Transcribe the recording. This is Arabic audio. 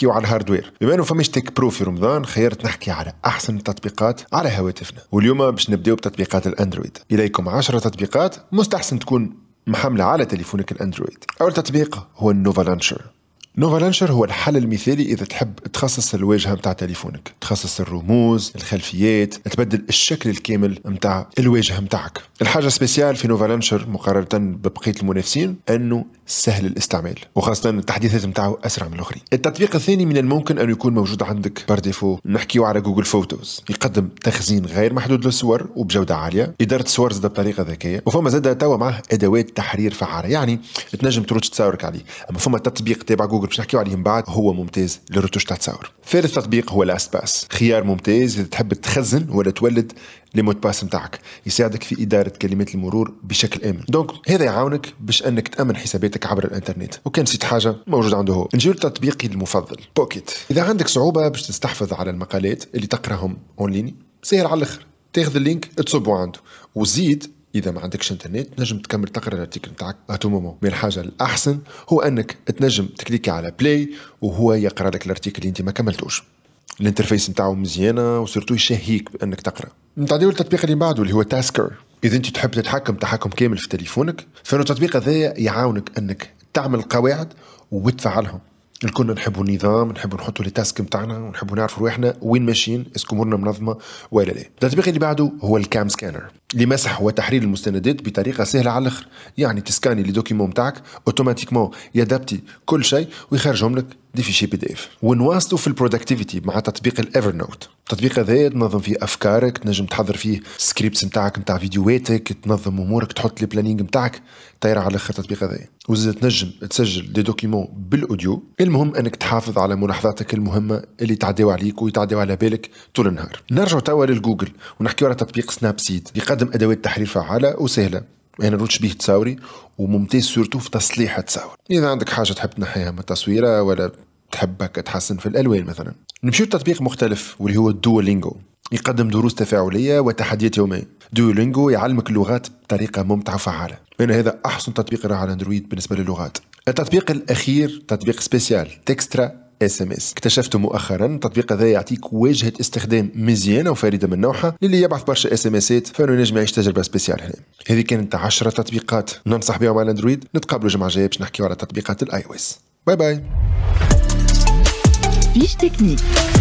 نحكيو على الهاردوير بما انه فماش تيك برو في رمضان خيرت نحكي على احسن التطبيقات على هواتفنا واليوم باش نبداو بتطبيقات الاندرويد اليكم 10 تطبيقات مستحسن تكون محمله على تليفونك الاندرويد اول تطبيق هو النوفا لانشر نوفا لانشر هو الحل المثالي اذا تحب تخصص الواجهه نتاع تليفونك تخصص الرموز الخلفيات تبدل الشكل الكامل نتاع الواجهه نتاعك الحاجه سبيسيال في نوفا لانشر مقارنه ببقيه المنافسين انه سهل الاستعمال وخاصة التحديثات نتاعو أسرع من الآخرين التطبيق الثاني من الممكن أن يكون موجود عندك بار ديفو نحكيو على جوجل فوتوز يقدم تخزين غير محدود للصور وبجودة عالية إدارة الصور زاد بطريقة ذكية وفما زاد توا معه أدوات تحرير فعالة يعني تنجم تروتش تصورك عليه أما فما تطبيق تابع جوجل باش نحكيو عليه من بعد هو ممتاز للروتش تاع التصور ثالث تطبيق هو لاست باس خيار ممتاز إذا تحب تخزن ولا تولد لي مود باس نتاعك يساعدك في اداره كلمات المرور بشكل امن دونك هذا يعاونك باش انك تامن حساباتك عبر الانترنت وكان نسيت حاجه موجود عنده هو نجيو لتطبيقي المفضل بوكيت اذا عندك صعوبه باش تستحفظ على المقالات اللي تقراهم اونلاين سهل على الاخر تاخذ اللينك تصبو عنده وزيد اذا ما عندكش انترنت تنجم تكمل تقرا الارتيكل نتاعك اتومومو مومون الحاجه الاحسن هو انك تنجم تكليكي على بلاي وهو يقرا لك الارتيكل اللي انت ما كملتوش الانترفيس نتاعو مزيانه وسورتو يشهيك بانك تقرا نتعداو للتطبيق اللي بعده اللي هو تاسكر اذا انت تحب تتحكم تحكم كامل في تليفونك فانه التطبيق هذا يعاونك انك تعمل قواعد وتفعلهم الكل نحبوا النظام نحبوا نحطوا لي تاسك نتاعنا ونحبوا نعرفوا روحنا وين ماشيين اسكو امورنا منظمه ولا لا التطبيق اللي بعده هو الكام سكانر لمسح وتحرير المستندات بطريقه سهله على الاخر يعني تسكاني لي دوكيمون نتاعك اوتوماتيكمون يدابتي كل شيء ويخرجهم لك دي في شي بي دي اف ونواصلوا في البرودكتيفيتي مع تطبيق الايفر نوت التطبيق هذا تنظم فيه افكارك تنجم تحضر فيه سكريبتس نتاعك نتاع فيديوهاتك تنظم امورك تحط لي بلانينغ نتاعك طاير على الاخر التطبيق هذا وزاد تنجم تسجل دي دوكيمون بالاوديو المهم انك تحافظ على ملاحظاتك المهمه اللي تعداو عليك ويتعداو على بالك طول النهار نرجع توا للجوجل ونحكيو على تطبيق سناب سيد يقدم ادوات تحرير فعاله وسهله انا نروتش بيه تصاوري وممتاز سورتو في تصليح التصاور اذا عندك حاجه تحب تنحيها من التصويره ولا تحبك تحسن في الالوان مثلا نمشيو لتطبيق مختلف واللي هو دولينجو يقدم دروس تفاعلية وتحديات يومية دولينجو يعلمك اللغات بطريقة ممتعة وفعالة لأن هذا أحسن تطبيق راه على أندرويد بالنسبة للغات التطبيق الأخير تطبيق سبيسيال تكسترا اس ام اس اكتشفت مؤخرا التطبيق هذا يعطيك واجهه استخدام مزيانه وفريده من نوعها للي يبعث برشا اس ام اسات فانه ينجم يعيش تجربه سبيسيال هنا هذه كانت 10 تطبيقات ننصح بهم على اندرويد نتقابلوا جمعه جايه باش نحكيو على تطبيقات الاي او اس باي باي fiche technique.